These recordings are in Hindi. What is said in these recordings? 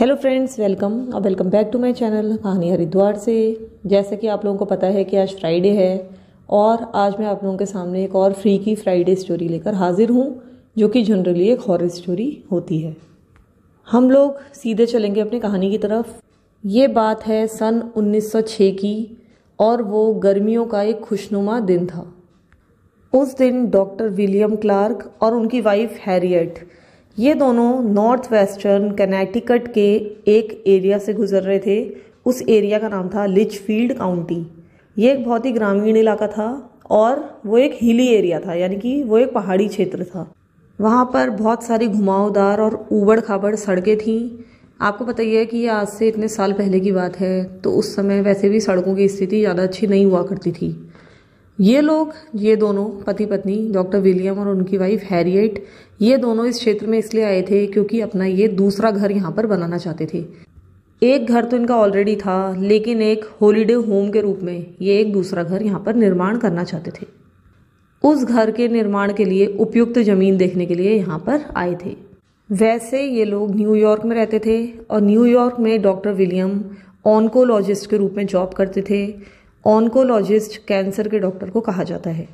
हेलो फ्रेंड्स वेलकम और welcome back to my channel कहानी हरिद्वार से जैसे कि आप लोगों को पता है कि आज फ्राइडे है और आज मैं आप लोगों के सामने एक और फ्री की फ्राइडे स्टोरी लेकर हाजिर हूँ जो कि जनरली एक हॉरर स्टोरी होती है हम लोग सीधे चलेंगे अपनी कहानी की तरफ ये बात है सन 1906 की और वो गर्मियों का एक खुशनुमा दिन था उस दिन डॉक्टर विलियम क्लार्क और उनकी वाइफ हैरियट ये दोनों नॉर्थ वेस्टर्न कनेटिकट के एक एरिया से गुजर रहे थे उस एरिया का नाम था लिचफील्ड काउंटी ये एक बहुत ही ग्रामीण इलाका था और वो एक हिली एरिया था यानी कि वो एक पहाड़ी क्षेत्र था वहाँ पर बहुत सारी घुमावदार और ऊबड़ खाबड़ सड़कें थीं आपको पता ही है कि आज से इतने साल पहले की बात है तो उस समय वैसे भी सड़कों की स्थिति ज़्यादा अच्छी नहीं हुआ करती थी ये लोग ये दोनों पति पत्नी डॉक्टर विलियम और उनकी वाइफ हैरियट ये दोनों इस क्षेत्र में इसलिए आए थे क्योंकि अपना ये दूसरा घर यहाँ पर बनाना चाहते थे एक घर तो इनका ऑलरेडी था लेकिन एक हॉलीडे होम के रूप में ये एक दूसरा घर यहाँ पर निर्माण करना चाहते थे उस घर के निर्माण के लिए उपयुक्त ज़मीन देखने के लिए यहाँ पर आए थे वैसे ये लोग न्यूयॉर्क में रहते थे और न्यूयॉर्क में डॉक्टर विलियम ऑनकोलॉजिस्ट के रूप में जॉब करते थे ऑनकोलॉजिस्ट कैंसर के डॉक्टर को कहा जाता है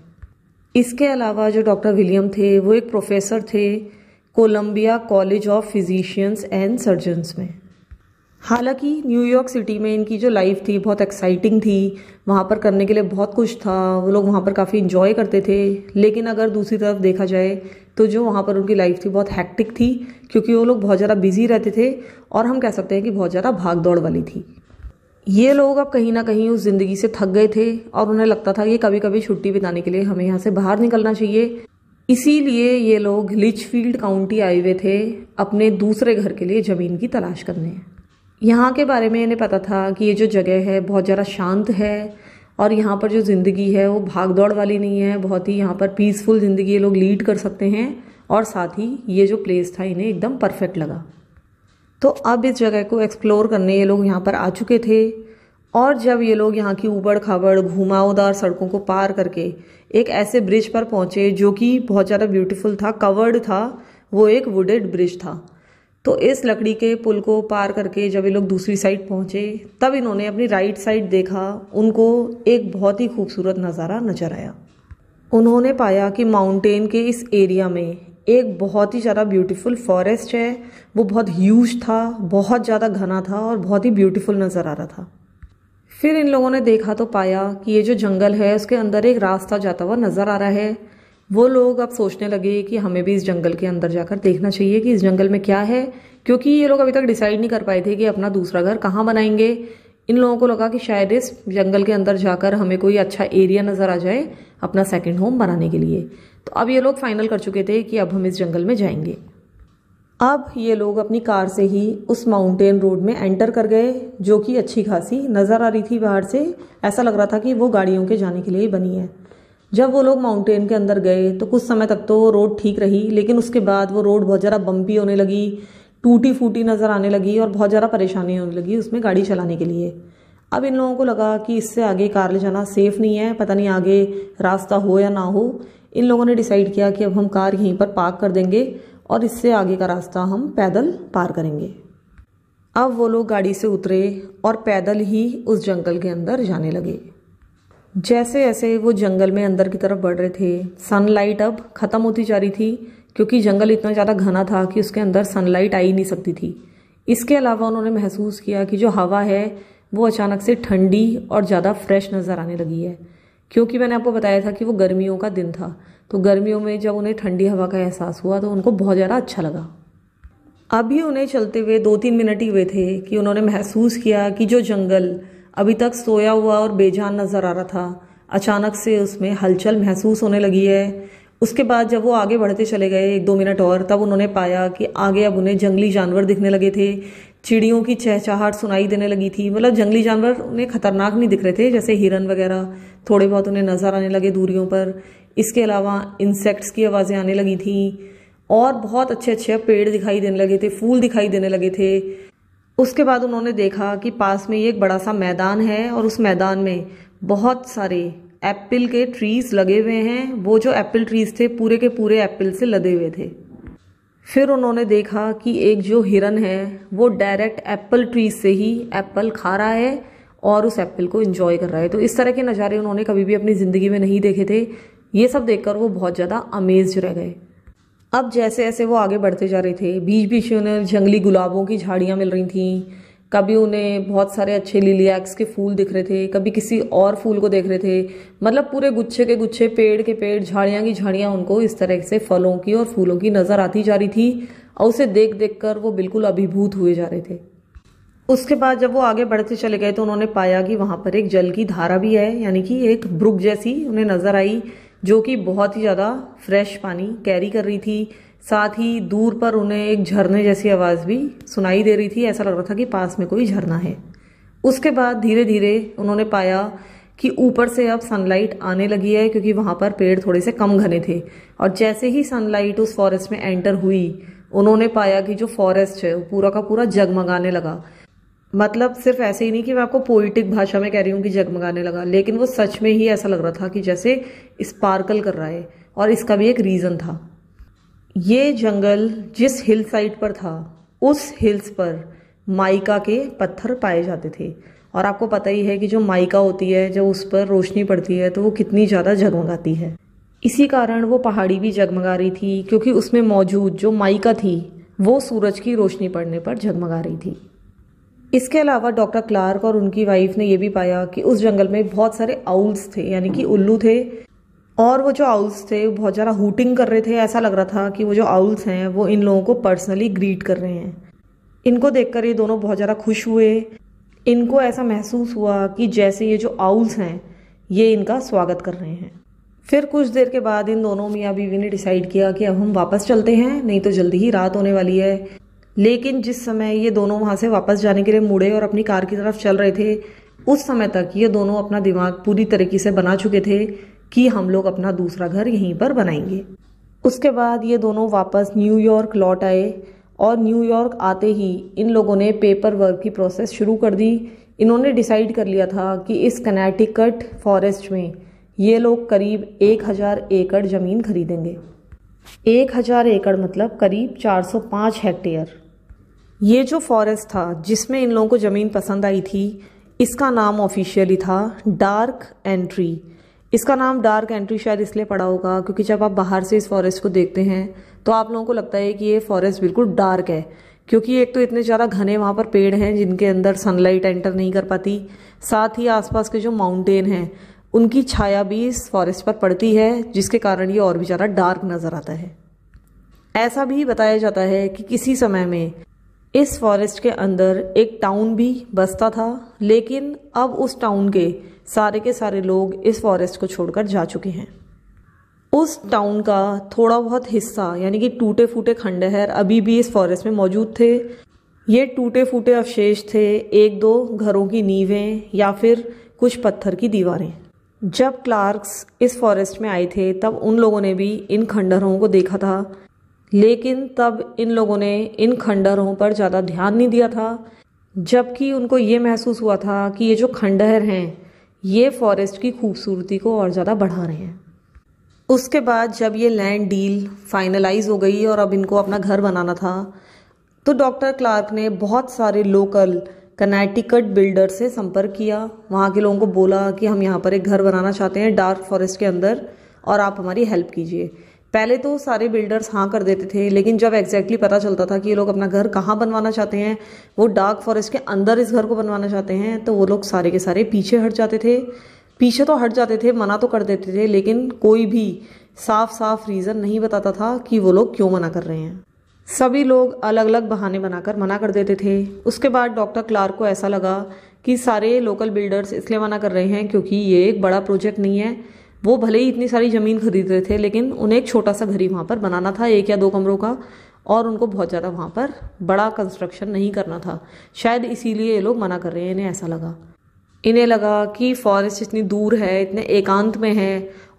इसके अलावा जो डॉक्टर विलियम थे वो एक प्रोफेसर थे Columbia college of physicians and surgeons में हालांकि न्यूयॉर्क सिटी में इनकी जो लाइफ थी बहुत एक्साइटिंग थी वहाँ पर करने के लिए बहुत कुछ था वो लोग वहाँ पर काफ़ी इन्जॉय करते थे लेकिन अगर दूसरी तरफ देखा जाए तो जो वहाँ पर उनकी लाइफ थी बहुत हैक्टिक थी क्योंकि वो लोग बहुत ज़्यादा बिजी रहते थे और हम कह सकते हैं कि बहुत ज़्यादा भाग दौड़ वाली थी ये लोग अब कहीं ना कहीं उस ज़िंदगी से थक गए थे और उन्हें लगता था कि कभी कभी छुट्टी बिताने के लिए हमें यहाँ से बाहर निकलना चाहिए इसीलिए ये लोग लिचफील्ड काउंटी आए हुए थे अपने दूसरे घर के लिए ज़मीन की तलाश करने यहाँ के बारे में इन्हें पता था कि ये जो जगह है बहुत ज़्यादा शांत है और यहाँ पर जो ज़िंदगी है वो भाग दौड़ वाली नहीं है बहुत ही यहाँ पर पीसफुल ज़िंदगी ये लोग लीड कर सकते हैं और साथ ही ये जो प्लेस था इन्हें एकदम परफेक्ट लगा तो अब इस जगह को एक्सप्लोर करने ये लोग यहाँ पर आ चुके थे और जब ये लोग यहाँ की ऊबड़ खाबड़ घुमावदार सड़कों को पार करके एक ऐसे ब्रिज पर पहुँचे जो कि बहुत ज़्यादा ब्यूटीफुल था कवर्ड था वो एक वुडेड ब्रिज था तो इस लकड़ी के पुल को पार करके जब ये लोग दूसरी साइड पहुँचे तब इन्होंने अपनी राइट साइड देखा उनको एक बहुत ही खूबसूरत नज़ारा नज़र आया उन्होंने पाया कि माउंटेन के इस एरिया में एक बहुत ही ज़्यादा ब्यूटीफुल फॉरेस्ट है वो बहुत ह्यूज था बहुत ज़्यादा घना था और बहुत ही ब्यूटीफुल नज़र आ रहा था फिर इन लोगों ने देखा तो पाया कि ये जो जंगल है उसके अंदर एक रास्ता जाता हुआ नज़र आ रहा है वो लोग अब सोचने लगे कि हमें भी इस जंगल के अंदर जाकर देखना चाहिए कि इस जंगल में क्या है क्योंकि ये लोग अभी तक डिसाइड नहीं कर पाए थे कि अपना दूसरा घर कहाँ बनाएंगे इन लोगों को लगा कि शायद इस जंगल के अंदर जाकर हमें कोई अच्छा एरिया नज़र आ जाए अपना सेकेंड होम बनाने के लिए तो अब ये लोग फाइनल कर चुके थे कि अब हम इस जंगल में जाएंगे अब ये लोग अपनी कार से ही उस माउंटेन रोड में एंटर कर गए जो कि अच्छी खासी नज़र आ रही थी बाहर से ऐसा लग रहा था कि वो गाड़ियों के जाने के लिए ही बनी है जब वो लोग माउंटेन के अंदर गए तो कुछ समय तक तो रोड ठीक रही लेकिन उसके बाद वो रोड बहुत ज़रा बम्पी होने लगी टूटी फूटी नज़र आने लगी और बहुत ज़्यादा परेशानी होने लगी उसमें गाड़ी चलाने के लिए अब इन लोगों को लगा कि इससे आगे कार ले जाना सेफ़ नहीं है पता नहीं आगे रास्ता हो या ना हो इन लोगों ने डिसाइड किया कि अब हम कार यहीं पर पार्क कर देंगे और इससे आगे का रास्ता हम पैदल पार करेंगे अब वो लोग गाड़ी से उतरे और पैदल ही उस जंगल के अंदर जाने लगे जैसे ऐसे वो जंगल में अंदर की तरफ बढ़ रहे थे सनलाइट अब ख़त्म होती जा रही थी क्योंकि जंगल इतना ज़्यादा घना था कि उसके अंदर सनलाइट आ ही नहीं सकती थी इसके अलावा उन्होंने महसूस किया कि जो हवा है वो अचानक से ठंडी और ज़्यादा फ्रेश नज़र आने लगी है क्योंकि मैंने आपको बताया था कि वो गर्मियों का दिन था तो गर्मियों में जब उन्हें ठंडी हवा का एहसास हुआ तो उनको बहुत ज़्यादा अच्छा लगा अभी उन्हें चलते हुए दो तीन मिनट ही हुए थे कि उन्होंने महसूस किया कि जो जंगल अभी तक सोया हुआ और बेजान नज़र आ रहा था अचानक से उसमें हलचल महसूस होने लगी है उसके बाद जब वो आगे बढ़ते चले गए एक दो मिनट और तब उन्होंने पाया कि आगे अब उन्हें जंगली जानवर दिखने लगे थे चिड़ियों की चहचाहट सुनाई देने लगी थी मतलब जंगली जानवर उन्हें खतरनाक नहीं दिख रहे थे जैसे हिरन वगैरह थोड़े बहुत उन्हें नज़र आने लगे दूरियों पर इसके अलावा इंसेक्ट्स की आवाज़ें आने लगी थी और बहुत अच्छे अच्छे पेड़ दिखाई देने लगे थे फूल दिखाई देने लगे थे उसके बाद उन्होंने देखा कि पास में ये एक बड़ा सा मैदान है और उस मैदान में बहुत सारे एप्पल के ट्रीज़ लगे हुए हैं वो जो एप्पल ट्रीज़ थे पूरे के पूरे एप्पल से लदे हुए थे फिर उन्होंने देखा कि एक जो हिरन है वो डायरेक्ट एप्पल ट्रीज से ही एप्पल खा रहा है और उस एप्पल को इन्जॉय कर रहा है तो इस तरह के नज़ारे उन्होंने कभी भी अपनी ज़िंदगी में नहीं देखे थे ये सब देखकर वो बहुत ज़्यादा अमेज रह गए अब जैसे ऐसे वो आगे बढ़ते जा रहे थे बीच बीच में उन्हें जंगली गुलाबों की झाड़ियाँ मिल रही थीं कभी उन्हें बहुत सारे अच्छे लिलियाक्स के फूल दिख रहे थे कभी किसी और फूल को देख रहे थे मतलब पूरे गुच्छे के गुच्छे पेड़ के पेड़ झाड़ियाँ की झाड़ियाँ उनको इस तरह से फलों की और फूलों की नज़र आती जा रही थी और उसे देख देख कर वो बिल्कुल अभिभूत हुए जा रहे थे उसके बाद जब वो आगे बढ़ते चले गए तो उन्होंने पाया कि वहाँ पर एक जल की धारा भी है यानी कि एक ब्रुक जैसी उन्हें नज़र आई जो कि बहुत ही ज़्यादा फ्रेश पानी कैरी कर रही थी साथ ही दूर पर उन्हें एक झरने जैसी आवाज़ भी सुनाई दे रही थी ऐसा लग रहा था कि पास में कोई झरना है उसके बाद धीरे धीरे उन्होंने पाया कि ऊपर से अब सनलाइट आने लगी है क्योंकि वहाँ पर पेड़ थोड़े से कम घने थे और जैसे ही सनलाइट उस फॉरेस्ट में एंटर हुई उन्होंने पाया कि जो फॉरेस्ट है वो पूरा का पूरा जगमगाने लगा मतलब सिर्फ ऐसे ही नहीं कि मैं आपको पोइटिक भाषा में कह रही हूँ कि जगमगाने लगा लेकिन वो सच में ही ऐसा लग रहा था कि जैसे स्पार्कल कर रहा है और इसका भी एक रीज़न था ये जंगल जिस हिल साइड पर था उस हिल्स पर माइका के पत्थर पाए जाते थे और आपको पता ही है कि जो माइका होती है जब उस पर रोशनी पड़ती है तो वो कितनी ज़्यादा जगमगाती है इसी कारण वो पहाड़ी भी जगमगा रही थी क्योंकि उसमें मौजूद जो माइका थी वो सूरज की रोशनी पड़ने पर जगमगा रही थी इसके अलावा डॉक्टर क्लार्क और उनकी वाइफ ने यह भी पाया कि उस जंगल में बहुत सारे आउल्स थे यानी कि उल्लू थे और वो जो आउल्स थे बहुत ज़्यादा हूटिंग कर रहे थे ऐसा लग रहा था कि वो जो आउल्स हैं वो इन लोगों को पर्सनली ग्रीट कर रहे हैं इनको देखकर ये दोनों बहुत ज़्यादा खुश हुए इनको ऐसा महसूस हुआ कि जैसे ये जो आउल्स हैं ये इनका स्वागत कर रहे हैं फिर कुछ देर के बाद इन दोनों मियाँ बीवी ने डिसाइड किया कि अब हम वापस चलते हैं नहीं तो जल्दी ही रात होने वाली है लेकिन जिस समय ये दोनों वहाँ से वापस जाने के लिए मुड़े और अपनी कार की तरफ चल रहे थे उस समय तक ये दोनों अपना दिमाग पूरी तरीके से बना चुके थे कि हम लोग अपना दूसरा घर यहीं पर बनाएंगे उसके बाद ये दोनों वापस न्यूयॉर्क लौट आए और न्यूयॉर्क आते ही इन लोगों ने पेपर वर्क की प्रोसेस शुरू कर दी इन्होंने डिसाइड कर लिया था कि इस कनेटिकट फॉरेस्ट में ये लोग करीब एक हज़ार एकड़ ज़मीन खरीदेंगे एक हज़ार एकड़ मतलब करीब चार सौ पाँच हेक्टेयर ये जो फॉरेस्ट था जिसमें इन लोगों को ज़मीन पसंद आई थी इसका नाम ऑफिशियली था डार्क एंट्री इसका नाम डार्क एंट्री शायद इसलिए पड़ा होगा क्योंकि जब आप बाहर से इस फॉरेस्ट को देखते हैं तो आप लोगों को लगता है कि ये फॉरेस्ट बिल्कुल डार्क है क्योंकि एक तो इतने ज़्यादा घने वहाँ पर पेड़ हैं जिनके अंदर सनलाइट एंटर नहीं कर पाती साथ ही आसपास के जो माउंटेन हैं उनकी छाया भी इस फॉरेस्ट पर पड़ती है जिसके कारण ये और भी ज़्यादा डार्क नज़र आता है ऐसा भी बताया जाता है कि किसी समय में इस फॉरेस्ट के अंदर एक टाउन भी बसता था लेकिन अब उस टाउन के सारे के सारे लोग इस फॉरेस्ट को छोड़कर जा चुके हैं उस टाउन का थोड़ा बहुत हिस्सा यानी कि टूटे फूटे खंडहर अभी भी इस फॉरेस्ट में मौजूद थे ये टूटे फूटे अवशेष थे एक दो घरों की नींवें या फिर कुछ पत्थर की दीवारें जब क्लार्क्स इस फॉरेस्ट में आए थे तब उन लोगों ने भी इन खंडहरों को देखा था लेकिन तब इन लोगों ने इन खंडहरों पर ज़्यादा ध्यान नहीं दिया था जबकि उनको ये महसूस हुआ था कि ये जो खंडहर हैं ये फॉरेस्ट की खूबसूरती को और ज़्यादा बढ़ा रहे हैं उसके बाद जब ये लैंड डील फाइनलाइज हो गई और अब इनको अपना घर बनाना था तो डॉक्टर क्लार्क ने बहुत सारे लोकल कनेटिकट बिल्डर से संपर्क किया वहाँ के लोगों को बोला कि हम यहाँ पर एक घर बनाना चाहते हैं डार्क फॉरेस्ट के अंदर और आप हमारी हेल्प कीजिए पहले तो सारे बिल्डर्स हाँ कर देते थे लेकिन जब एग्जैक्टली पता चलता था कि ये लोग अपना घर कहाँ बनवाना चाहते हैं वो डार्क फॉरेस्ट के अंदर इस घर को बनवाना चाहते हैं तो वो लोग सारे के सारे पीछे हट जाते थे पीछे तो हट जाते थे मना तो कर देते थे लेकिन कोई भी साफ साफ रीज़न नहीं बताता था कि वो लोग क्यों मना कर रहे हैं सभी लोग अलग अलग बहाने बनाकर मना कर देते थे उसके बाद डॉक्टर क्लार्क को ऐसा लगा कि सारे लोकल बिल्डर्स इसलिए मना कर रहे हैं क्योंकि ये एक बड़ा प्रोजेक्ट नहीं है वो भले ही इतनी सारी ज़मीन खरीद रहे थे लेकिन उन्हें एक छोटा सा घर ही वहाँ पर बनाना था एक या दो कमरों का और उनको बहुत ज़्यादा वहाँ पर बड़ा कंस्ट्रक्शन नहीं करना था शायद इसीलिए ये लोग मना कर रहे हैं इन्हें ऐसा लगा इन्हें लगा कि फॉरेस्ट इतनी दूर है इतने एकांत में है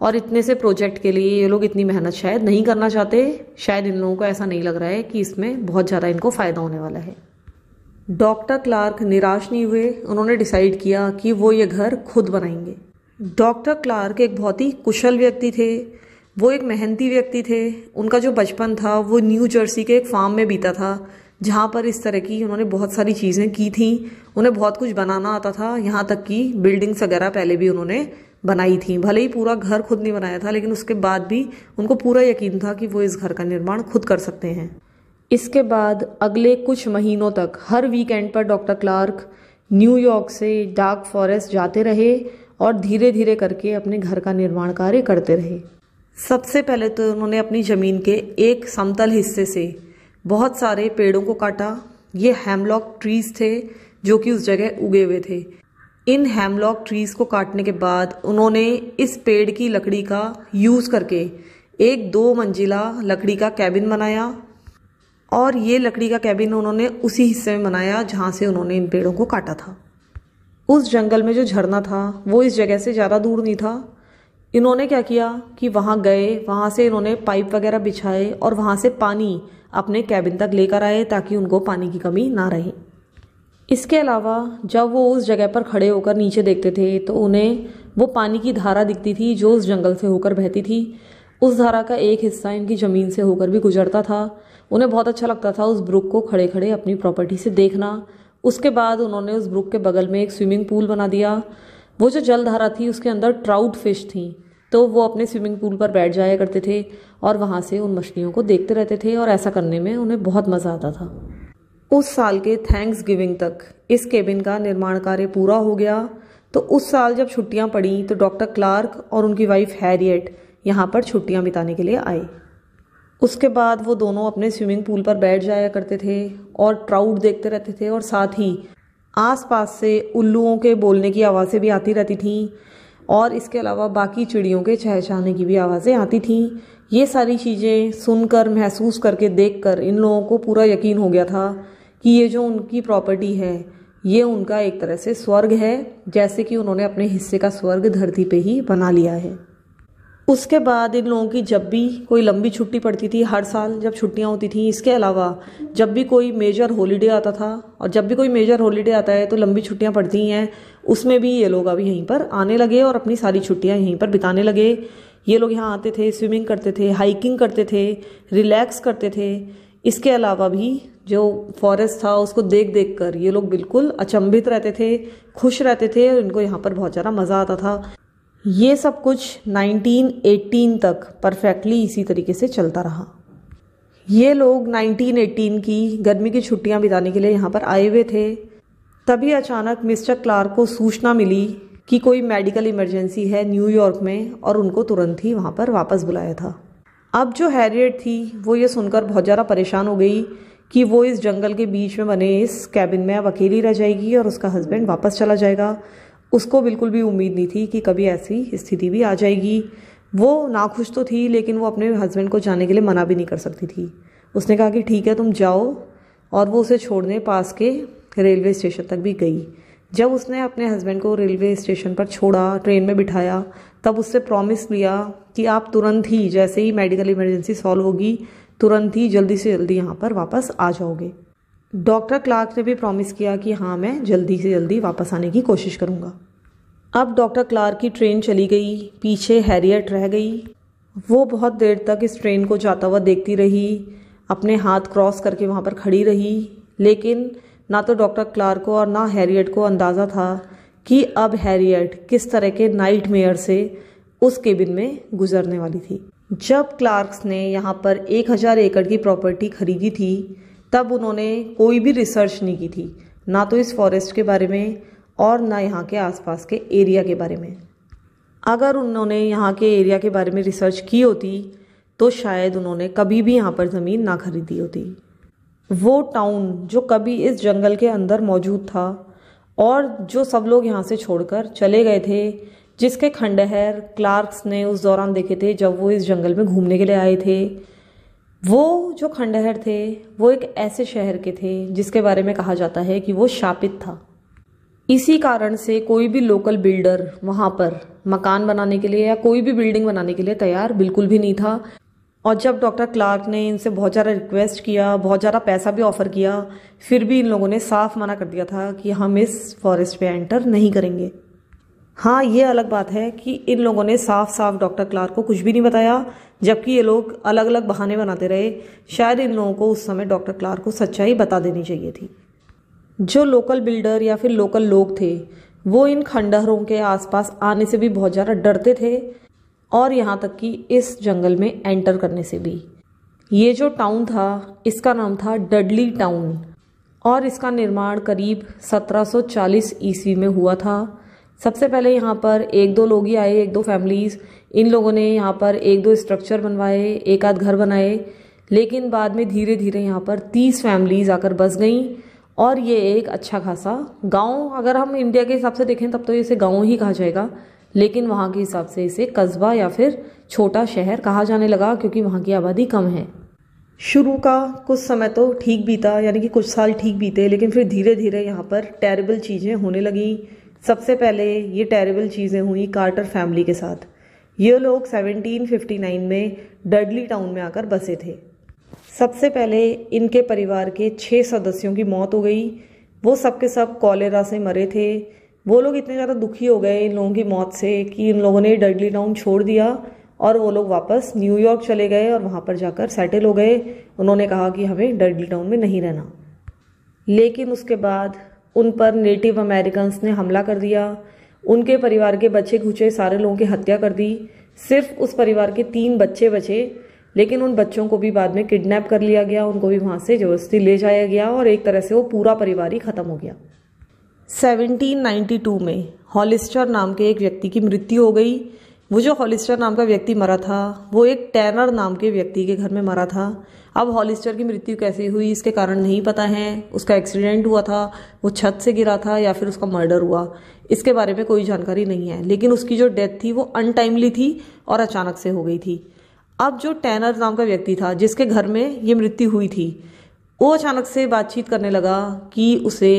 और इतने से प्रोजेक्ट के लिए ये लोग इतनी मेहनत शायद नहीं करना चाहते शायद इन लोगों को ऐसा नहीं लग रहा है कि इसमें बहुत ज़्यादा इनको फ़ायदा होने वाला है डॉक्टर क्लार्क निराश नहीं हुए उन्होंने डिसाइड किया कि वो ये घर खुद बनाएंगे डॉक्टर क्लार्क एक बहुत ही कुशल व्यक्ति थे वो एक मेहनती व्यक्ति थे उनका जो बचपन था वो न्यू जर्सी के एक फार्म में बीता था जहाँ पर इस तरह की उन्होंने बहुत सारी चीज़ें की थी उन्हें बहुत कुछ बनाना आता था यहाँ तक कि बिल्डिंग्स वगैरह पहले भी उन्होंने बनाई थी भले ही पूरा घर खुद नहीं बनाया था लेकिन उसके बाद भी उनको पूरा यकीन था कि वो इस घर का निर्माण खुद कर सकते हैं इसके बाद अगले कुछ महीनों तक हर वीकेंड पर डॉक्टर क्लार्क न्यूयॉर्क से डार्क फॉरेस्ट जाते रहे और धीरे धीरे करके अपने घर का निर्माण कार्य करते रहे सबसे पहले तो उन्होंने अपनी ज़मीन के एक समतल हिस्से से बहुत सारे पेड़ों को काटा ये हेमलॉक ट्रीज थे जो कि उस जगह उगे हुए थे इन हेमलॉक ट्रीज को काटने के बाद उन्होंने इस पेड़ की लकड़ी का यूज़ करके एक दो मंजिला लकड़ी का कैबिन बनाया और ये लकड़ी का कैबिन उन्होंने उसी हिस्से में बनाया जहाँ से उन्होंने इन पेड़ों को काटा था उस जंगल में जो झरना था वो इस जगह से ज़्यादा दूर नहीं था इन्होंने क्या किया कि वहाँ गए वहाँ से इन्होंने पाइप वगैरह बिछाए और वहाँ से पानी अपने कैबिन तक लेकर आए ताकि उनको पानी की कमी ना रहे इसके अलावा जब वो उस जगह पर खड़े होकर नीचे देखते थे तो उन्हें वो पानी की धारा दिखती थी जो उस जंगल से होकर बहती थी उस धारा का एक हिस्सा इनकी ज़मीन से होकर भी गुजरता था उन्हें बहुत अच्छा लगता था उस ब्रुक को खड़े खड़े अपनी प्रॉपर्टी से देखना उसके बाद उन्होंने उस ब्रुक के बगल में एक स्विमिंग पूल बना दिया वो जो जलधारा थी उसके अंदर ट्राउट फिश थी तो वो अपने स्विमिंग पूल पर बैठ जाया करते थे और वहाँ से उन मछलियों को देखते रहते थे और ऐसा करने में उन्हें बहुत मज़ा आता था उस साल के थैंक्स गिविंग तक इस केबिन का निर्माण कार्य पूरा हो गया तो उस साल जब छुट्टियाँ पड़ी तो डॉक्टर क्लार्क और उनकी वाइफ हैरियट यहाँ पर छुट्टियाँ बिताने के लिए आए उसके बाद वो दोनों अपने स्विमिंग पूल पर बैठ जाया करते थे और ट्राउट देखते रहते थे और साथ ही आसपास से उल्लुओं के बोलने की आवाज़ें भी आती रहती थीं और इसके अलावा बाकी चिड़ियों के चहचहाने की भी आवाज़ें आती थीं ये सारी चीज़ें सुनकर महसूस करके देखकर इन लोगों को पूरा यकीन हो गया था कि ये जो उनकी प्रॉपर्टी है ये उनका एक तरह से स्वर्ग है जैसे कि उन्होंने अपने हिस्से का स्वर्ग धरती पे ही बना लिया है उसके बाद इन लोगों की जब भी कोई लंबी छुट्टी पड़ती थी हर साल जब छुट्टियाँ होती थी इसके अलावा जब भी कोई मेजर हॉलीडे आता था और जब भी कोई मेजर हॉलीडे आता है तो लंबी छुट्टियाँ पड़ती हैं उसमें भी ये लोग अभी यहीं पर आने लगे और अपनी सारी छुट्टियाँ यहीं पर बिताने लगे ये लोग यहाँ आते थे स्विमिंग करते थे हाइकिंग करते थे रिलैक्स करते थे इसके अलावा भी जो फॉरेस्ट था उसको देख देख कर ये लोग बिल्कुल अचंभित रहते थे खुश रहते थे और इनको यहाँ पर बहुत ज़्यादा मज़ा आता था ये सब कुछ 1918 तक परफेक्टली इसी तरीके से चलता रहा ये लोग 1918 की गर्मी की छुट्टियां बिताने के लिए यहाँ पर आए हुए थे तभी अचानक मिस्टर क्लार्क को सूचना मिली कि कोई मेडिकल इमरजेंसी है न्यूयॉर्क में और उनको तुरंत ही वहाँ पर वापस बुलाया था अब जो हैरियट थी वो ये सुनकर बहुत ज़्यादा परेशान हो गई कि वो इस जंगल के बीच में बने इस कैबिन में अब अकेली रह जाएगी और उसका हस्बैंड वापस चला जाएगा उसको बिल्कुल भी उम्मीद नहीं थी कि कभी ऐसी स्थिति भी आ जाएगी वो नाखुश तो थी लेकिन वो अपने हस्बैंड को जाने के लिए मना भी नहीं कर सकती थी उसने कहा कि ठीक है तुम जाओ और वो उसे छोड़ने पास के रेलवे स्टेशन तक भी गई जब उसने अपने हस्बैंड को रेलवे स्टेशन पर छोड़ा ट्रेन में बिठाया तब उससे प्रॉमिस लिया कि आप तुरंत ही जैसे ही मेडिकल इमरजेंसी सॉल्व होगी तुरंत ही जल्दी से जल्दी यहाँ पर वापस आ जाओगे डॉक्टर क्लार्क ने भी प्रॉमिस किया कि हाँ मैं जल्दी से जल्दी वापस आने की कोशिश करूँगा अब डॉक्टर क्लार्क की ट्रेन चली गई पीछे हैरियट रह गई वो बहुत देर तक इस ट्रेन को जाता हुआ देखती रही अपने हाथ क्रॉस करके वहाँ पर खड़ी रही लेकिन ना तो डॉक्टर क्लार्क को और ना हैरियट को अंदाज़ा था कि अब हैरियट किस तरह के नाइट मेयर से उस केबिन में गुजरने वाली थी जब क्लार्क्स ने यहाँ पर एक हज़ार एकड़ की प्रॉपर्टी खरीदी थी तब उन्होंने कोई भी रिसर्च नहीं की थी ना तो इस फॉरेस्ट के बारे में और ना यहाँ के आसपास के एरिया के बारे में अगर उन्होंने यहाँ के एरिया के बारे में रिसर्च की होती तो शायद उन्होंने कभी भी यहाँ पर ज़मीन ना खरीदी होती वो टाउन जो कभी इस जंगल के अंदर मौजूद था और जो सब लोग यहाँ से छोड़कर चले गए थे जिसके खंडहर क्लार्क्स ने उस दौरान देखे थे जब वो इस जंगल में घूमने के लिए आए थे वो जो खंडहर थे वो एक ऐसे शहर के थे जिसके बारे में कहा जाता है कि वो शापित था इसी कारण से कोई भी लोकल बिल्डर वहाँ पर मकान बनाने के लिए या कोई भी बिल्डिंग बनाने के लिए तैयार बिल्कुल भी नहीं था और जब डॉक्टर क्लार्क ने इनसे बहुत ज़्यादा रिक्वेस्ट किया बहुत ज़्यादा पैसा भी ऑफ़र किया फिर भी इन लोगों ने साफ मना कर दिया था कि हम इस फॉरेस्ट पे एंटर नहीं करेंगे हाँ ये अलग बात है कि इन लोगों ने साफ साफ डॉक्टर क्लार्क को कुछ भी नहीं बताया जबकि ये लोग अलग अलग बहाने बनाते रहे शायद इन लोगों को उस समय डॉक्टर क्लार्क को सच्चाई बता देनी चाहिए थी जो लोकल बिल्डर या फिर लोकल लोग थे वो इन खंडहरों के आसपास आने से भी बहुत ज़्यादा डरते थे और यहाँ तक कि इस जंगल में एंटर करने से भी ये जो टाउन था इसका नाम था डडली टाउन और इसका निर्माण करीब 1740 ईस्वी में हुआ था सबसे पहले यहाँ पर एक दो लोग ही आए एक दो फैमिलीज़ इन लोगों ने यहाँ पर एक दो स्ट्रक्चर बनवाए एक आध घर बनाए लेकिन बाद में धीरे धीरे यहाँ पर तीस फैमिलीज़ आकर बस गईं और ये एक अच्छा खासा गांव अगर हम इंडिया के हिसाब से देखें तब तो इसे गांव ही कहा जाएगा लेकिन वहाँ के हिसाब से इसे कस्बा या फिर छोटा शहर कहा जाने लगा क्योंकि वहाँ की आबादी कम है शुरू का कुछ समय तो ठीक बीता यानी कि कुछ साल ठीक बीते लेकिन फिर धीरे धीरे यहाँ पर टेरेबल चीज़ें होने लगी सबसे पहले ये टेरेबल चीज़ें हुई कार्टर फैमिली के साथ ये लोग 1759 में डडली टाउन में आकर बसे थे सबसे पहले इनके परिवार के छः सदस्यों की मौत हो गई वो सब के सब कॉलेरा से मरे थे वो लोग इतने ज़्यादा दुखी हो गए इन लोगों की मौत से कि इन लोगों ने डडली टाउन छोड़ दिया और वो लोग वापस न्यूयॉर्क चले गए और वहाँ पर जाकर सेटल हो गए उन्होंने कहा कि हमें डडली टाउन में नहीं रहना लेकिन उसके बाद उन पर नेटिव अमेरिकन्स ने हमला कर दिया उनके परिवार के बच्चे खुचे सारे लोगों की हत्या कर दी सिर्फ उस परिवार के तीन बच्चे बचे लेकिन उन बच्चों को भी बाद में किडनैप कर लिया गया उनको भी वहाँ से जबरदस्ती ले जाया गया और एक तरह से वो पूरा परिवार ही ख़त्म हो गया 1792 में हॉलिस्टर नाम के एक व्यक्ति की मृत्यु हो गई वो जो हॉलिस्टर नाम का व्यक्ति मरा था वो एक टैनर नाम के व्यक्ति के घर में मरा था अब हॉलिस्टर की मृत्यु कैसे हुई इसके कारण नहीं पता है उसका एक्सीडेंट हुआ था वो छत से गिरा था या फिर उसका मर्डर हुआ इसके बारे में कोई जानकारी नहीं है लेकिन उसकी जो डेथ थी वो अनटाइमली थी और अचानक से हो गई थी अब जो टैनर नाम का व्यक्ति था जिसके घर में ये मृत्यु हुई थी वो अचानक से बातचीत करने लगा कि उसे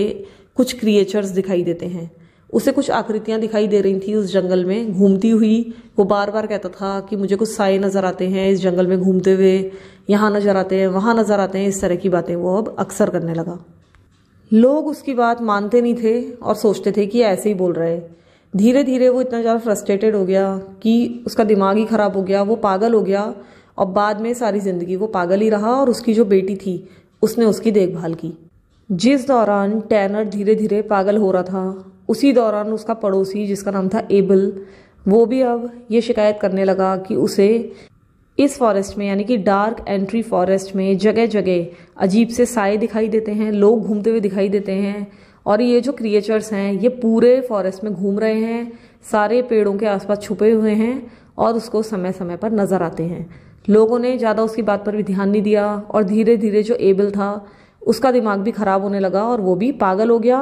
कुछ क्रिएचर्स दिखाई देते हैं उसे कुछ आकृतियां दिखाई दे रही थी उस जंगल में घूमती हुई वो बार बार कहता था कि मुझे कुछ साए नज़र आते हैं इस जंगल में घूमते हुए यहाँ नज़र आते हैं वहाँ नज़र आते हैं इस तरह की बातें वो अब अक्सर करने लगा लोग उसकी बात मानते नहीं थे और सोचते थे कि ऐसे ही बोल रहे हैं धीरे धीरे वो इतना ज़्यादा फ्रस्ट्रेटेड हो गया कि उसका दिमाग ही ख़राब हो गया वो पागल हो गया और बाद में सारी ज़िंदगी वो पागल ही रहा और उसकी जो बेटी थी उसने उसकी देखभाल की जिस दौरान टैनर धीरे धीरे पागल हो रहा था उसी दौरान उसका पड़ोसी जिसका नाम था एबल वो भी अब ये शिकायत करने लगा कि उसे इस फॉरेस्ट में यानी कि डार्क एंट्री फॉरेस्ट में जगह जगह अजीब से साए दिखाई देते हैं लोग घूमते हुए दिखाई देते हैं और ये जो क्रिएचर्स हैं ये पूरे फॉरेस्ट में घूम रहे हैं सारे पेड़ों के आसपास छुपे हुए हैं और उसको समय समय पर नज़र आते हैं लोगों ने ज़्यादा उसकी बात पर भी ध्यान नहीं दिया और धीरे धीरे जो एबल था उसका दिमाग भी ख़राब होने लगा और वो भी पागल हो गया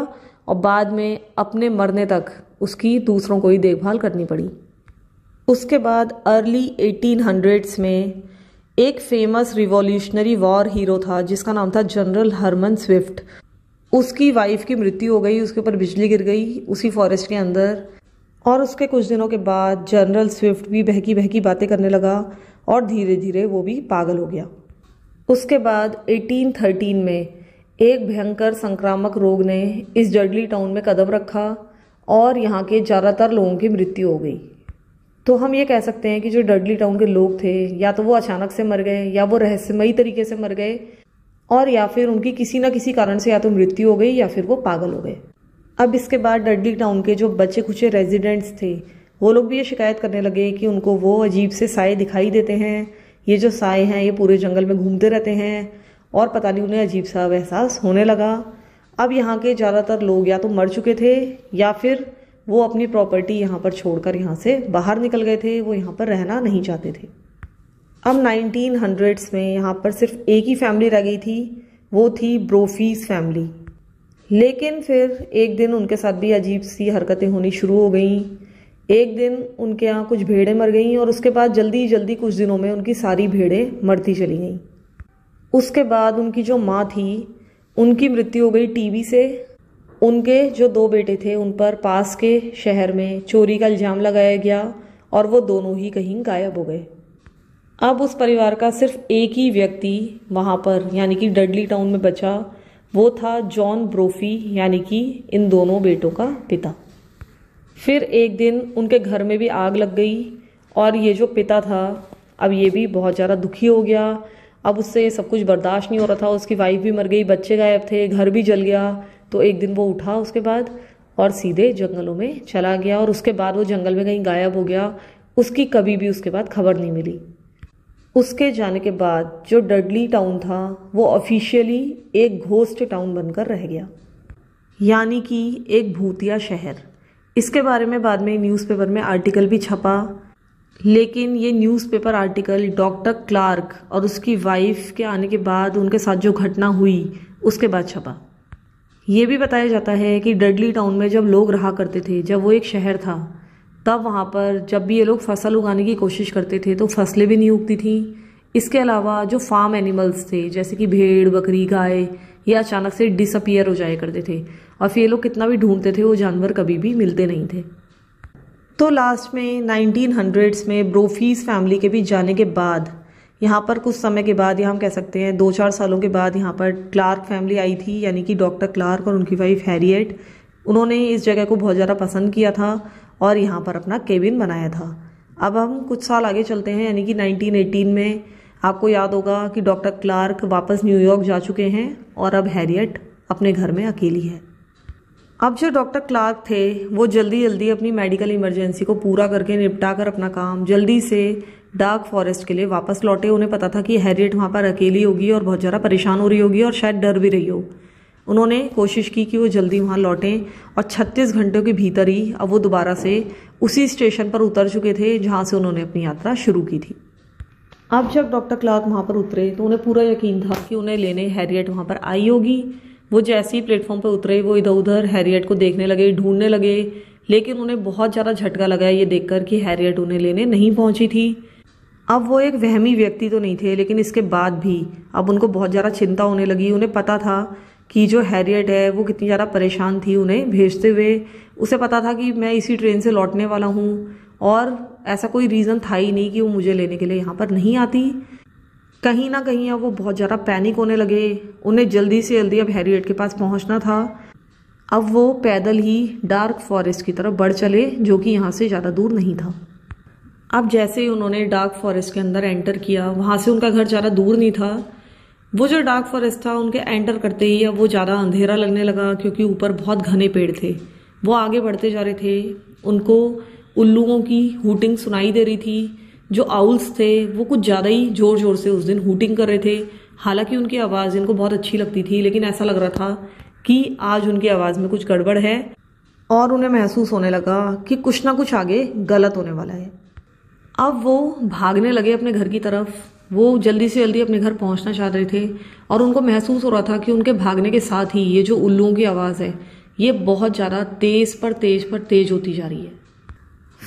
और बाद में अपने मरने तक उसकी दूसरों को ही देखभाल करनी पड़ी उसके बाद अर्ली एटीन हंड्रेड्स में एक फेमस रिवॉल्यूशनरी वॉर हीरो था जिसका नाम था जनरल हरमन स्विफ्ट उसकी वाइफ की मृत्यु हो गई उसके ऊपर बिजली गिर गई उसी फॉरेस्ट के अंदर और उसके कुछ दिनों के बाद जनरल स्विफ्ट भी बहकी बहकी बातें करने लगा और धीरे धीरे वो भी पागल हो गया उसके बाद 1813 में एक भयंकर संक्रामक रोग ने इस जडली टाउन में कदम रखा और यहाँ के ज़्यादातर लोगों की मृत्यु हो गई तो हम ये कह सकते हैं कि जो डडली टाउन के लोग थे या तो वो अचानक से मर गए या वो रहस्यमयी तरीके से मर गए और या फिर उनकी किसी ना किसी कारण से या तो मृत्यु हो गई या फिर वो पागल हो गए अब इसके बाद डडली टाउन के जो बचे खुचे रेजिडेंट्स थे वो लोग भी ये शिकायत करने लगे कि उनको वो अजीब से साए दिखाई देते हैं ये जो साए हैं ये पूरे जंगल में घूमते रहते हैं और पता नहीं उन्हें अजीब सा एहसास होने लगा अब यहाँ के ज़्यादातर लोग या तो मर चुके थे या फिर वो अपनी प्रॉपर्टी यहाँ पर छोड़कर यहाँ से बाहर निकल गए थे वो यहाँ पर रहना नहीं चाहते थे अब 1900s में यहाँ पर सिर्फ एक ही फैमिली रह गई थी वो थी ब्रोफीज फैमिली लेकिन फिर एक दिन उनके साथ भी अजीब सी हरकतें होनी शुरू हो गई एक दिन उनके यहाँ कुछ भेड़ें मर गईं और उसके बाद जल्दी जल्दी कुछ दिनों में उनकी सारी भेड़ें मरती चली गईं उसके बाद उनकी जो माँ थी उनकी मृत्यु हो गई टी से उनके जो दो बेटे थे उन पर पास के शहर में चोरी का इल्ज़ाम लगाया गया और वो दोनों ही कहीं गायब हो गए अब उस परिवार का सिर्फ एक ही व्यक्ति वहाँ पर यानी कि डडली टाउन में बचा वो था जॉन ब्रोफी यानी कि इन दोनों बेटों का पिता फिर एक दिन उनके घर में भी आग लग गई और ये जो पिता था अब ये भी बहुत ज़्यादा दुखी हो गया अब उससे सब कुछ बर्दाश्त नहीं हो रहा था उसकी वाइफ भी मर गई बच्चे गायब थे घर भी जल गया तो एक दिन वो उठा उसके बाद और सीधे जंगलों में चला गया और उसके बाद वो जंगल में कहीं गायब हो गया उसकी कभी भी उसके बाद खबर नहीं मिली उसके जाने के बाद जो डडली टाउन था वो ऑफिशियली एक घोस्ट टाउन बनकर रह गया यानी कि एक भूतिया शहर इसके बारे में बाद में न्यूज़पेपर में आर्टिकल भी छपा लेकिन ये न्यूज़पेपर आर्टिकल डॉक्टर क्लार्क और उसकी वाइफ के आने के बाद उनके साथ जो घटना हुई उसके बाद छपा ये भी बताया जाता है कि डडली टाउन में जब लोग रहा करते थे जब वो एक शहर था तब वहाँ पर जब भी ये लोग फसल उगाने की कोशिश करते थे तो फसलें भी नहीं उगती थी इसके अलावा जो फार्म एनिमल्स थे जैसे कि भेड़ बकरी गाय ये अचानक से डिसअपियर हो जाया करते थे और फिर ये लोग कितना भी ढूंढते थे वो जानवर कभी भी मिलते नहीं थे तो लास्ट में नाइनटीन हंड्रेड्स में ब्रोफीज फैमिली के भी जाने के बाद यहाँ पर कुछ समय के बाद या हम कह सकते हैं दो चार सालों के बाद यहाँ पर क्लार्क फैमिली आई थी यानी कि डॉक्टर क्लार्क और उनकी वाइफ हैरिएट उन्होंने इस जगह को बहुत ज़्यादा पसंद किया था और यहाँ पर अपना केबिन बनाया था अब हम कुछ साल आगे चलते हैं यानी कि 1918 में आपको याद होगा कि डॉक्टर क्लार्क वापस न्यूयॉर्क जा चुके हैं और अब हैरियट अपने घर में अकेली है अब जो डॉक्टर क्लार्क थे वो जल्दी जल्दी अपनी मेडिकल इमरजेंसी को पूरा करके निपटा कर अपना काम जल्दी से डार्क फॉरेस्ट के लिए वापस लौटे उन्हें पता था कि हैरियट वहाँ पर अकेली होगी और बहुत ज़्यादा परेशान हो रही होगी और शायद डर भी रही हो उन्होंने कोशिश की कि वो जल्दी वहाँ लौटें और 36 घंटों के भीतर ही अब वो दोबारा से उसी स्टेशन पर उतर चुके थे जहाँ से उन्होंने अपनी यात्रा शुरू की थी अब जब डॉक्टर क्लार्क वहाँ पर उतरे तो उन्हें पूरा यकीन था कि उन्हें लेने हैरियट वहाँ पर आई होगी वो जैसे ही प्लेटफॉर्म पर उतरे वो इधर उधर हैरियट को देखने लगे ढूंढने लगे लेकिन उन्हें बहुत ज़्यादा झटका लगा ये देखकर कि हैरियट उन्हें लेने नहीं पहुँची थी अब वो एक वहमी व्यक्ति तो नहीं थे लेकिन इसके बाद भी अब उनको बहुत ज़्यादा चिंता होने लगी उन्हें पता था कि जो हैरियट है वो कितनी ज़्यादा परेशान थी उन्हें भेजते हुए उसे पता था कि मैं इसी ट्रेन से लौटने वाला हूँ और ऐसा कोई रीज़न था ही नहीं कि वो मुझे लेने के लिए यहाँ पर नहीं आती कहीं ना कहीं अब वो बहुत ज़्यादा पैनिक होने लगे उन्हें जल्दी से जल्दी अब हैरियट के पास पहुँचना था अब वो पैदल ही डार्क फॉरेस्ट की तरफ बढ़ चले जो कि यहाँ से ज़्यादा दूर नहीं था अब जैसे ही उन्होंने डार्क फॉरेस्ट के अंदर एंटर किया वहाँ से उनका घर ज़्यादा दूर नहीं था वो जो डार्क फॉरेस्ट था उनके एंटर करते ही अब वो ज़्यादा अंधेरा लगने लगा क्योंकि ऊपर बहुत घने पेड़ थे वो आगे बढ़ते जा रहे थे उनको उल्लुओं की हूटिंग सुनाई दे रही थी जो आउल्स थे वो कुछ ज़्यादा ही ज़ोर ज़ोर से उस दिन हूटिंग कर रहे थे हालांकि उनकी आवाज़ इनको बहुत अच्छी लगती थी लेकिन ऐसा लग रहा था कि आज उनकी आवाज़ में कुछ गड़बड़ है और उन्हें महसूस होने लगा कि कुछ ना कुछ आगे गलत होने वाला है अब वो भागने लगे अपने घर की तरफ वो जल्दी से जल्दी अपने घर पहुंचना चाह रहे थे और उनको महसूस हो रहा था कि उनके भागने के साथ ही ये जो उल्लुओं की आवाज़ है ये बहुत ज़्यादा तेज़ पर तेज़ पर तेज़ होती जा रही है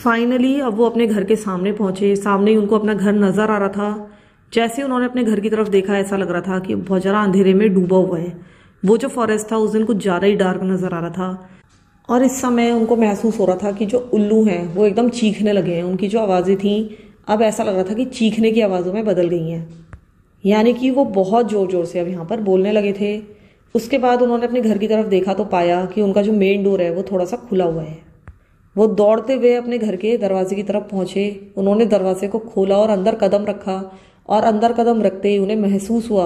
फाइनली अब वो अपने घर के सामने पहुंचे सामने ही उनको अपना घर नज़र आ रहा था जैसे उन्होंने अपने घर की तरफ देखा ऐसा लग रहा था कि बहुत ज़्यादा अंधेरे में डूबा हुआ है वो जो फॉरेस्ट था उस दिन कुछ ज़्यादा ही डार्क नज़र आ रहा था और इस समय उनको महसूस हो रहा था कि जो उल्लू हैं वो एकदम चीखने लगे हैं उनकी जो आवाज़ें थीं अब ऐसा लग रहा था कि चीखने की आवाज़ों में बदल गई हैं यानी कि वो बहुत ज़ोर ज़ोर से अब यहाँ पर बोलने लगे थे उसके बाद उन्होंने अपने घर की तरफ देखा तो पाया कि उनका जो मेन डोर है वो थोड़ा सा खुला हुआ है वो दौड़ते हुए अपने घर के दरवाजे की तरफ पहुँचे उन्होंने दरवाजे को खोला और अंदर कदम रखा और अंदर कदम रखते ही उन्हें महसूस हुआ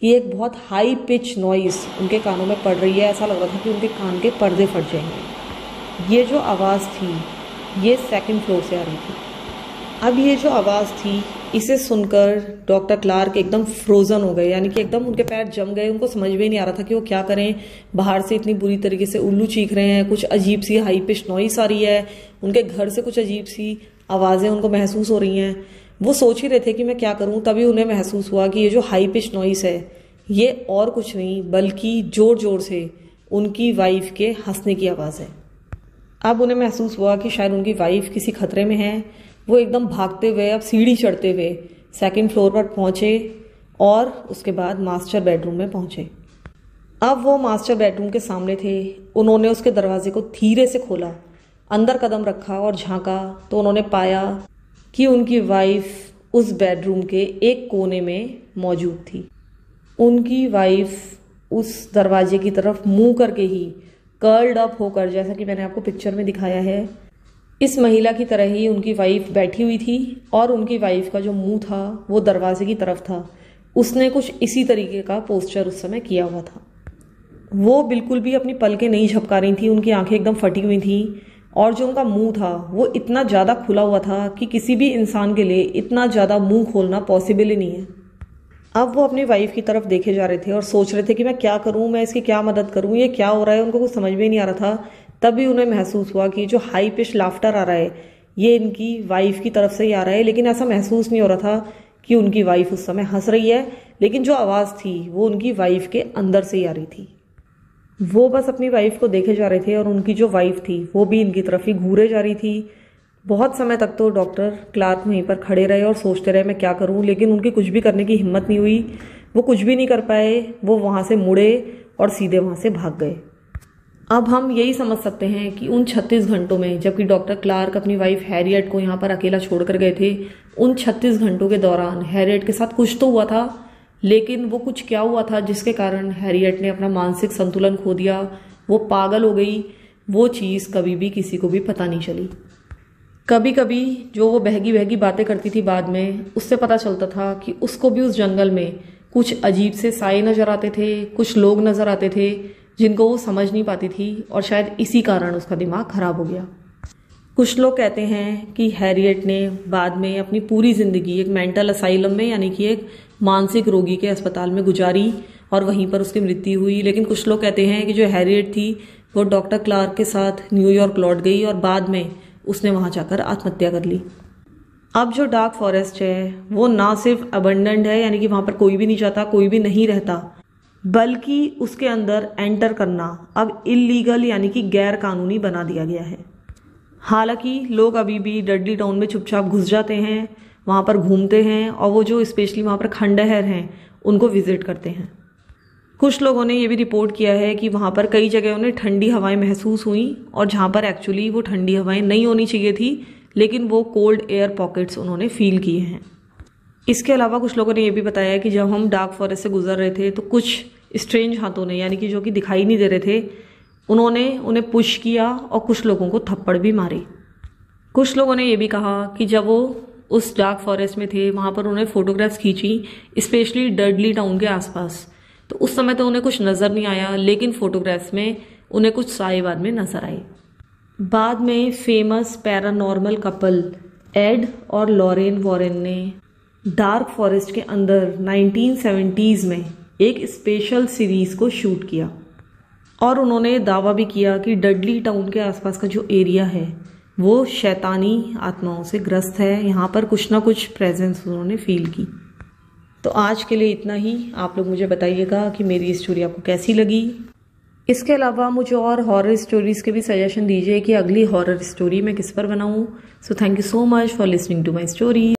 कि एक बहुत हाई पिच नॉइस उनके कानों में पड़ रही है ऐसा लग रहा था कि उनके कान के पर्दे फट जाएंगे ये जो आवाज़ थी ये सेकंड फ्लोर से आ रही थी अब ये जो आवाज़ थी इसे सुनकर डॉक्टर क्लार्क एकदम फ्रोज़न हो गए यानी कि एकदम उनके पैर जम गए उनको समझ में नहीं आ रहा था कि वो क्या करें बाहर से इतनी बुरी तरीके से उल्लू चीख रहे हैं कुछ अजीब सी हाई पिच नॉइस आ रही है उनके घर से कुछ अजीब सी आवाज़ें उनको महसूस हो रही हैं वो सोच ही रहे थे कि मैं क्या करूं तभी उन्हें महसूस हुआ कि ये जो हाई पिच नॉइस है ये और कुछ नहीं बल्कि ज़ोर ज़ोर से उनकी वाइफ के हंसने की आवाज़ है अब उन्हें महसूस हुआ कि शायद उनकी वाइफ किसी खतरे में है वो एकदम भागते हुए अब सीढ़ी चढ़ते हुए सेकंड फ्लोर पर पहुँचे और उसके बाद मास्टर बेडरूम में पहुँचे अब वो मास्टर बेडरूम के सामने थे उन्होंने उसके दरवाजे को धीरे से खोला अंदर कदम रखा और झांका तो उन्होंने पाया कि उनकी वाइफ उस बेडरूम के एक कोने में मौजूद थी उनकी वाइफ उस दरवाजे की तरफ मुंह करके ही कर्ल्ड अप होकर जैसा कि मैंने आपको पिक्चर में दिखाया है इस महिला की तरह ही उनकी वाइफ बैठी हुई थी और उनकी वाइफ का जो मुंह था वो दरवाजे की तरफ था उसने कुछ इसी तरीके का पोस्चर उस समय किया हुआ था वो बिल्कुल भी अपनी पलकें नहीं झपका रही थी उनकी आंखें एकदम फटी हुई थी और जो उनका मुंह था वो इतना ज़्यादा खुला हुआ था कि किसी भी इंसान के लिए इतना ज़्यादा मुंह खोलना पॉसिबल ही नहीं है अब वो अपनी वाइफ की तरफ देखे जा रहे थे और सोच रहे थे कि मैं क्या करूं मैं इसकी क्या मदद करूं ये क्या हो रहा है उनको कुछ समझ में नहीं आ रहा था तभी उन्हें महसूस हुआ कि जो हाई पिश लाफ्टर आ रहा है ये इनकी वाइफ की तरफ से ही आ रहा है लेकिन ऐसा महसूस नहीं हो रहा था कि उनकी वाइफ उस समय हंस रही है लेकिन जो आवाज़ थी वो उनकी वाइफ के अंदर से ही आ रही थी वो बस अपनी वाइफ को देखे जा रहे थे और उनकी जो वाइफ थी वो भी इनकी तरफ ही घूरे जा रही थी बहुत समय तक तो डॉक्टर क्लार्क वहीं पर खड़े रहे और सोचते रहे मैं क्या करूं लेकिन उनकी कुछ भी करने की हिम्मत नहीं हुई वो कुछ भी नहीं कर पाए वो वहाँ से मुड़े और सीधे वहाँ से भाग गए अब हम यही समझ सकते हैं कि उन 36 घंटों में जबकि डॉक्टर क्लार्क अपनी वाइफ हैरियट को यहाँ पर अकेला छोड़कर गए थे उन 36 घंटों के दौरान हैरियट के साथ कुछ तो हुआ था लेकिन वो कुछ क्या हुआ था जिसके कारण हैरियट ने अपना मानसिक संतुलन खो दिया वो पागल हो गई वो चीज़ कभी भी किसी को भी पता नहीं चली कभी कभी जो वो बहगी बहगी बातें करती थी बाद में उससे पता चलता था कि उसको भी उस जंगल में कुछ अजीब से साए नज़र आते थे कुछ लोग नज़र आते थे जिनको वो समझ नहीं पाती थी और शायद इसी कारण उसका दिमाग खराब हो गया कुछ लोग कहते हैं कि हैरियट ने बाद में अपनी पूरी ज़िंदगी एक मेंटल असाइलम में यानी कि एक मानसिक रोगी के अस्पताल में गुजारी और वहीं पर उसकी मृत्यु हुई लेकिन कुछ लोग कहते हैं कि जो हैरियट थी वो डॉक्टर क्लार्क के साथ न्यूयॉर्क लौट गई और बाद में उसने वहां जाकर आत्महत्या कर ली अब जो डार्क फॉरेस्ट है वो ना सिर्फ अबंडेंट है यानी कि वहां पर कोई भी नहीं जाता कोई भी नहीं रहता बल्कि उसके अंदर एंटर करना अब इलीगल यानी कि गैर कानूनी बना दिया गया है हालांकि लोग अभी भी डडली टाउन में चुपचाप घुस जाते हैं वहाँ पर घूमते हैं और वो जो स्पेशली वहाँ पर खंडहर हैं उनको विज़िट करते हैं कुछ लोगों ने ये भी रिपोर्ट किया है कि वहाँ पर कई जगह उन्हें ठंडी हवाएं महसूस हुई और जहाँ पर एक्चुअली वो ठंडी हवाएं नहीं होनी चाहिए थी लेकिन वो कोल्ड एयर पॉकेट्स उन्होंने फील किए हैं इसके अलावा कुछ लोगों ने ये भी बताया कि जब हम डार्क फॉरेस्ट से गुजर रहे थे तो कुछ स्ट्रेंज हाथों ने यानी कि जो कि दिखाई नहीं दे रहे थे उन्होंने उन्हें पुश किया और कुछ लोगों को थप्पड़ भी मारे कुछ लोगों ने यह भी कहा कि जब वो उस डार्क फॉरेस्ट में थे वहाँ पर उन्होंने फ़ोटोग्राफ्स खींची स्पेशली डर्डली टाउन के आसपास तो उस समय तो उन्हें कुछ नज़र नहीं आया लेकिन फ़ोटोग्राफ्स में उन्हें कुछ साए बाद में नज़र आए बाद में फेमस पैरानॉर्मल कपल एड और लॉरेन वॉरेन ने डार्क फॉरेस्ट के अंदर 1970s में एक स्पेशल सीरीज़ को शूट किया और उन्होंने दावा भी किया कि डडली टाउन के आसपास का जो एरिया है वो शैतानी आत्माओं से ग्रस्त है यहाँ पर कुछ ना कुछ प्रेजेंस उन्होंने फील की तो आज के लिए इतना ही आप लोग मुझे बताइएगा कि मेरी स्टोरी आपको कैसी लगी इसके अलावा मुझे और हॉरर स्टोरीज़ के भी सजेशन दीजिए कि अगली हॉरर स्टोरी मैं किस पर बनाऊँ so thank you so much for listening to my story